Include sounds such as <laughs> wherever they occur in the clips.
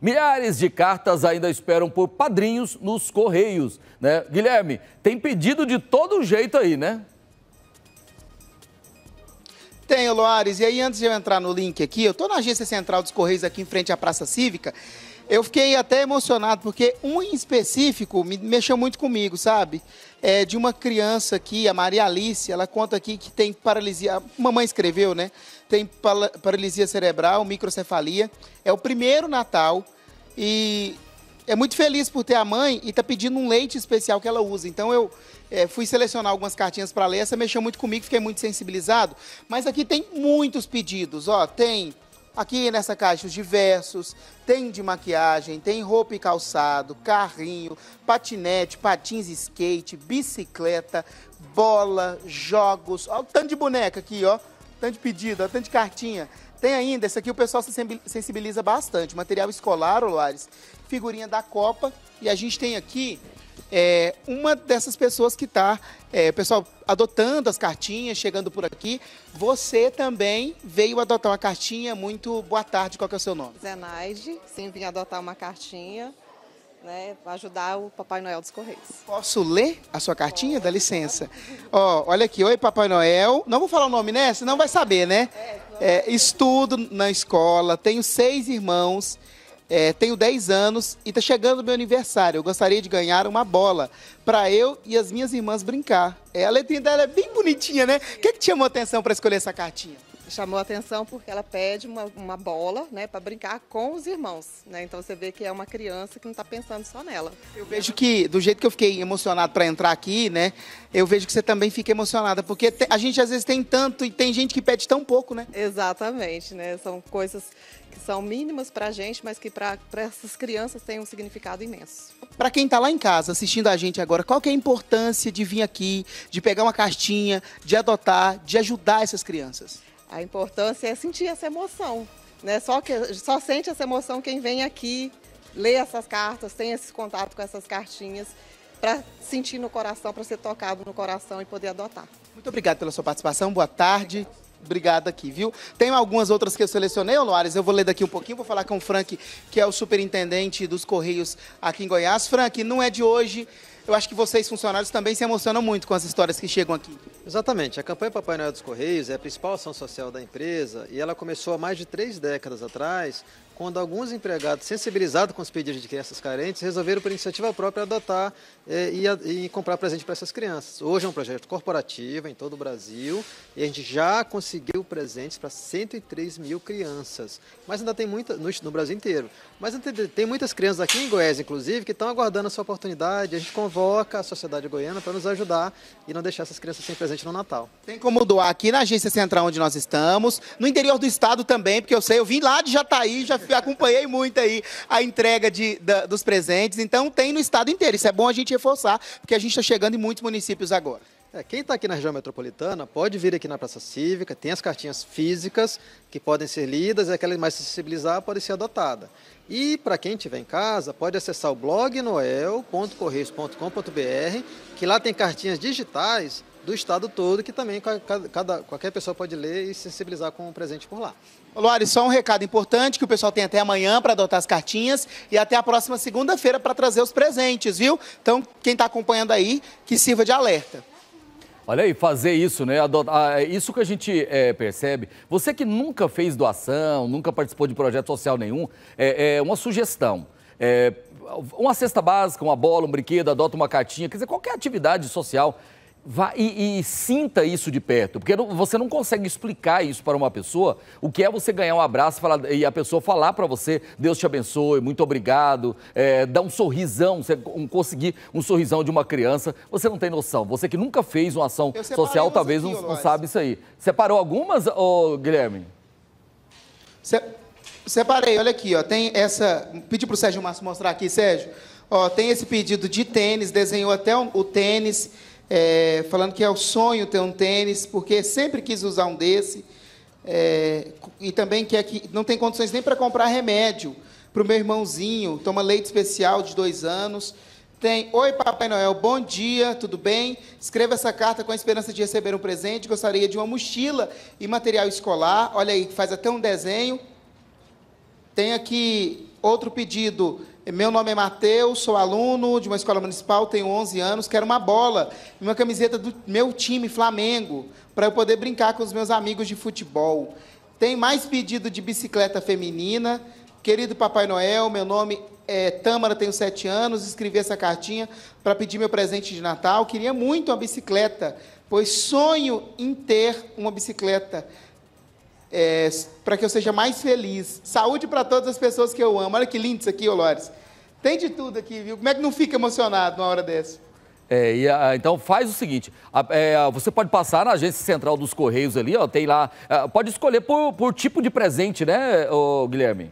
Milhares de cartas ainda esperam por padrinhos nos Correios. Né? Guilherme, tem pedido de todo jeito aí, né? Tenho, Loares. E aí, antes de eu entrar no link aqui, eu estou na Agência Central dos Correios aqui em frente à Praça Cívica eu fiquei até emocionado, porque um em específico me mexeu muito comigo, sabe? É de uma criança aqui, a Maria Alice, ela conta aqui que tem paralisia. Mamãe escreveu, né? Tem paralisia cerebral, microcefalia. É o primeiro Natal e é muito feliz por ter a mãe e tá pedindo um leite especial que ela usa. Então eu é, fui selecionar algumas cartinhas para ler, essa mexeu muito comigo, fiquei muito sensibilizado. Mas aqui tem muitos pedidos, ó, tem Aqui nessa caixa os diversos, tem de maquiagem, tem roupa e calçado, carrinho, patinete, patins skate, bicicleta, bola, jogos. Olha o tanto de boneca aqui, ó. Tanto de pedido, ó, tanto de cartinha. Tem ainda, esse aqui o pessoal se sensibiliza bastante. Material escolar, Olares, figurinha da Copa. E a gente tem aqui é, uma dessas pessoas que está, é, pessoal, adotando as cartinhas, chegando por aqui. Você também veio adotar uma cartinha. Muito boa tarde, qual que é o seu nome? Zenaide, sim, vim adotar uma cartinha. Né, ajudar o Papai Noel dos Correios. Posso ler a sua cartinha? Pode. Dá licença. Ó, olha aqui, oi Papai Noel. Não vou falar o nome, né? Senão vai saber, né? É, é, estudo na escola, tenho seis irmãos é, tenho 10 anos e está chegando o meu aniversário. Eu gostaria de ganhar uma bola para eu e as minhas irmãs brincar. É, a letrinha dela é bem bonitinha, né? O que, é que te chamou a atenção para escolher essa cartinha? chamou a atenção porque ela pede uma, uma bola, né, para brincar com os irmãos, né? Então você vê que é uma criança que não está pensando só nela. Eu vejo que do jeito que eu fiquei emocionado para entrar aqui, né, eu vejo que você também fica emocionada porque a gente às vezes tem tanto e tem gente que pede tão pouco, né? Exatamente, né? São coisas que são mínimas para a gente, mas que para essas crianças tem um significado imenso. Para quem está lá em casa assistindo a gente agora, qual que é a importância de vir aqui, de pegar uma cartinha, de adotar, de ajudar essas crianças? A importância é sentir essa emoção, né? Só, que, só sente essa emoção quem vem aqui, lê essas cartas, tem esse contato com essas cartinhas, para sentir no coração, para ser tocado no coração e poder adotar. Muito obrigado pela sua participação, boa tarde. Obrigado aqui, viu? Tem algumas outras que eu selecionei, Loares. Eu vou ler daqui um pouquinho, vou falar com o Frank, que é o superintendente dos Correios aqui em Goiás. Frank, não é de hoje eu acho que vocês, funcionários, também se emocionam muito com as histórias que chegam aqui. Exatamente. A campanha Papai Noel dos Correios é a principal ação social da empresa e ela começou há mais de três décadas atrás, quando alguns empregados sensibilizados com os pedidos de crianças carentes resolveram, por iniciativa própria, adotar eh, e, a, e, comprar presente para essas crianças. Hoje é um projeto corporativo em todo o Brasil e a gente já conseguiu presentes para 103 mil crianças. Mas ainda tem muita, no, no Brasil inteiro. Mas tem, tem muitas crianças aqui em Goiás, inclusive, que estão aguardando essa oportunidade. A gente convoca convoca a sociedade goiana para nos ajudar e não deixar essas crianças sem presente no Natal. Tem como doar aqui na agência central onde nós estamos, no interior do estado também, porque eu sei, eu vim lá de Jataí, já acompanhei muito aí a entrega de, da, dos presentes, então tem no estado inteiro. Isso é bom a gente reforçar, porque a gente está chegando em muitos municípios agora. É, quem está aqui na região metropolitana pode vir aqui na Praça Cívica, tem as cartinhas físicas que podem ser lidas e aquelas mais sensibilizar podem ser adotadas. E para quem estiver em casa, pode acessar o blog noel.correios.com.br, que lá tem cartinhas digitais do estado todo, que também cada, qualquer pessoa pode ler e sensibilizar com o presente por lá. Luari, só um recado importante que o pessoal tem até amanhã para adotar as cartinhas e até a próxima segunda-feira para trazer os presentes, viu? Então, quem está acompanhando aí, que sirva de alerta. Olha aí, fazer isso, né? Ah, é isso que a gente é, percebe. Você que nunca fez doação, nunca participou de projeto social nenhum, é, é uma sugestão. É, uma cesta básica, uma bola, um brinquedo, adota uma cartinha, quer dizer, qualquer atividade social Vá, e, e, sinta isso de perto, porque você não consegue explicar isso para uma pessoa. O que é você ganhar um abraço falar, e a pessoa falar para você, Deus te abençoe, muito obrigado, é, dar um sorrisão, você um, conseguir um sorrisão de uma criança, você não tem noção. Você que nunca fez uma ação social, talvez aqui, não, não, sabe isso aí. Separou algumas, ô, Guilherme? Se, separei, olha aqui, ó, tem essa. Pedi para o Sérgio Márcio mostrar aqui, Sérgio. Ó, tem esse pedido de tênis, desenhou até o tênis é, falando que é o sonho ter um tênis, porque sempre quis usar um desse, é, e também que é não tem condições nem para comprar remédio para o meu irmãozinho, toma leite especial de dois anos. Tem, oi Papai Noel, bom dia, tudo bem? Escreva essa carta com a esperança de receber um presente, gostaria de uma mochila e material escolar. Olha aí, faz até um desenho. Tem aqui outro pedido meu nome é Matheus, sou aluno de uma escola municipal, tenho 11 anos, quero uma bola, uma camiseta do meu time, Flamengo, para eu poder brincar com os meus amigos de futebol. Tem mais pedido de bicicleta feminina. Querido Papai Noel, meu nome é Tâmara, tenho 7 anos, escrevi essa cartinha para pedir meu presente de Natal. Queria muito uma bicicleta, pois sonho em ter uma bicicleta é, para que eu seja mais feliz. Saúde para todas as pessoas que eu amo. Olha que lindo isso aqui, Olores. Tem de tudo aqui, viu? Como é que não fica emocionado numa hora dessa? É, e, ah, então faz o seguinte, ah, é, ah, você pode passar na agência central dos Correios ali, ó, tem lá, pode escolher por, por tipo de presente, né, ô, Guilherme?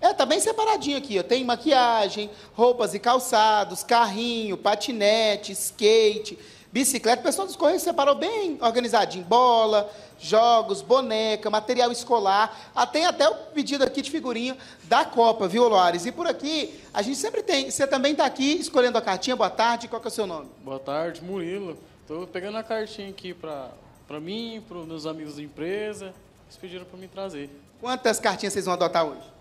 É, tá bem separadinho aqui, ó, tem maquiagem, roupas e calçados, carrinho, patinete, skate, bicicleta, o pessoal dos Correios separou bem organizadinho. Bola, jogos, boneca, material escolar. Ah, tem até o pedido aqui de figurinha da Copa, viu, Loares? E por aqui, a gente sempre tem. Você também está aqui escolhendo a cartinha. Boa tarde, qual que é o seu nome? Boa tarde, Murilo. Estou pegando a cartinha aqui para mim, para os meus amigos da empresa. Eles pediram para me trazer. Quantas cartinhas vocês vão adotar hoje?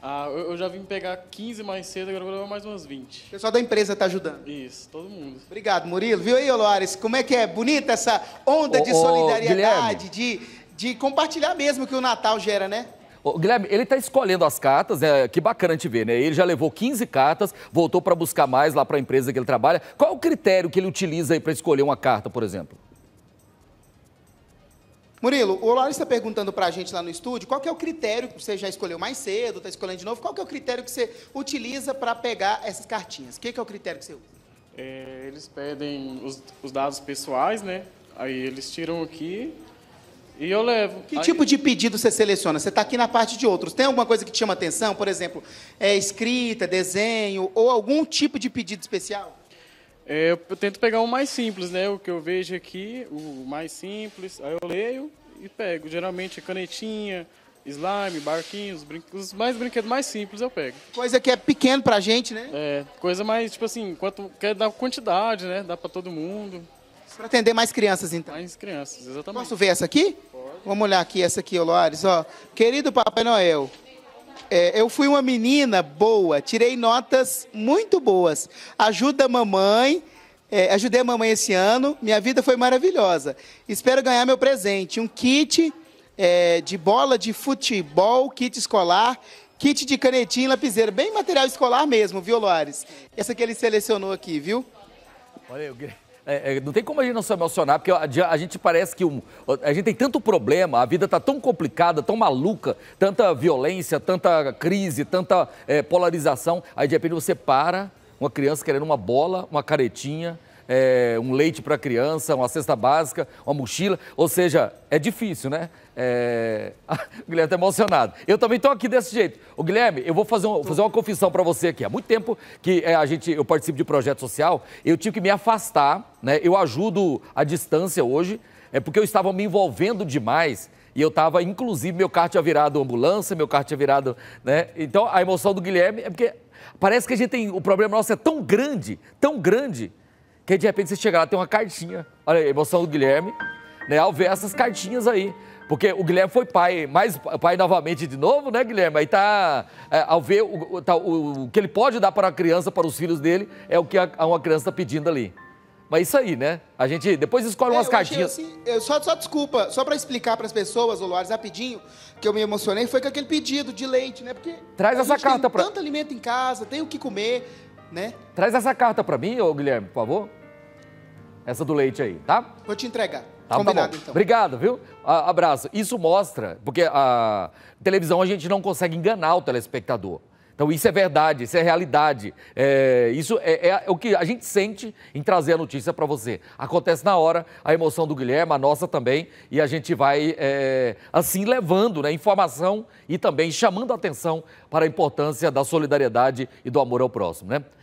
Ah, eu, eu já vim pegar 15 mais cedo, agora vou levar mais umas 20. O pessoal da empresa está ajudando. Isso, todo mundo. Obrigado, Murilo. Viu aí, Oloares? como é que é? Bonita essa onda de solidariedade, de, de compartilhar mesmo que o Natal gera, né? Ô, Guilherme, ele está escolhendo as cartas, né? Que bacana te ver, né? Ele já levou 15 cartas, voltou para buscar mais lá para a empresa que ele trabalha. Qual o critério que ele utiliza aí para escolher uma carta, por exemplo? Murilo, o Laura está perguntando para a gente lá no estúdio qual é o critério que você já escolheu mais cedo, está escolhendo de novo, qual é o critério que você utiliza para pegar essas cartinhas? O que, que, é o critério que você usa? É, eles pedem os, os, dados pessoais, né? Aí eles tiram aqui e eu levo. Que Aí... tipo de pedido você seleciona? Você está aqui na parte de outros. Tem alguma coisa que te chama atenção? Por exemplo, é, escrita, desenho ou algum tipo de pedido especial? É, eu tento pegar o mais simples, né? O que eu vejo aqui, o mais simples. Aí eu leio e pego. Geralmente é canetinha, slime, barquinhos, brin... os mais brinquedos mais simples eu pego. Coisa que é pequeno pra gente, né? É, coisa mais, tipo assim, quanto quer dar quantidade, né? Dá pra todo mundo. Pra atender mais crianças, então. Mais crianças, exatamente. Posso ver essa aqui? Pode. Vamos olhar aqui, essa aqui, Olores, ó. Querido Papai Noel, é, eu fui uma menina boa, tirei notas muito boas. Ajuda a mamãe, é, ajudei a mamãe esse ano, minha vida foi maravilhosa. Espero ganhar meu presente, um kit é, de bola de futebol, kit escolar, kit de canetinha e lapiseira, bem material escolar mesmo, viu, Loares? Essa que ele selecionou aqui, viu? Olha, eu... É, é, não tem como a gente não se emocionar, porque a, a gente parece que um, a gente tem tanto problema, a vida está tão complicada, tão maluca, tanta violência, tanta crise, tanta é, polarização. Aí de repente você para, uma criança querendo uma bola, uma caretinha é, um leite para criança, uma cesta básica, uma mochila. Ou seja, é difícil, né? É... <laughs> o Guilherme está emocionado. Eu também estou aqui desse jeito. O Guilherme, eu vou fazer, um, fazer uma confissão para você aqui. Há muito tempo que é, a gente, eu participo de projeto social, eu tive que me afastar, né? Eu ajudo à distância hoje, é porque eu estava me envolvendo demais e eu estava, inclusive, meu carro tinha virado ambulância, meu carro tinha virado, né? Então, a emoção do Guilherme é porque parece que a gente tem, o problema nosso é tão grande, tão grande, que aí, de repente você chega lá tem uma cartinha. Olha aí, a emoção do Guilherme, né? Ao ver essas cartinhas aí. Porque o Guilherme foi pai, mais pai novamente de novo, né, Guilherme? Aí tá. É, ao ver o, tá, o, o, que ele pode dar para a criança, para os filhos dele, é o que a, uma criança está pedindo ali. Mas isso aí, né? A gente depois escolhe é, umas cartinhas. Assim, é, só, só desculpa, só para explicar para as pessoas, Oluares, rapidinho, que eu me emocionei, foi com aquele pedido de leite, né? Porque traz essa carta para tanto alimento em casa, tem o que comer, né? Traz essa carta para mim, ô Guilherme, por favor essa do leite aí, tá? Vou te entregar. Tá, tá Combinado, tá então. Obrigado, viu? A, abraço. Isso mostra, porque a televisão a gente não consegue enganar o telespectador. Então isso é verdade, isso é realidade. É, isso é, é, o que a gente sente em trazer a notícia para você. Acontece na hora, a emoção do Guilherme, a nossa também, e a gente vai é, assim levando né, informação e também chamando a atenção para a importância da solidariedade e do amor ao próximo. Né?